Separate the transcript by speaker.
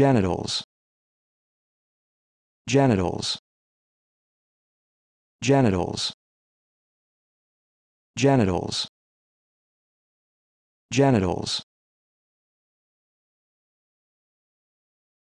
Speaker 1: genitals genitals genitals genitals genitals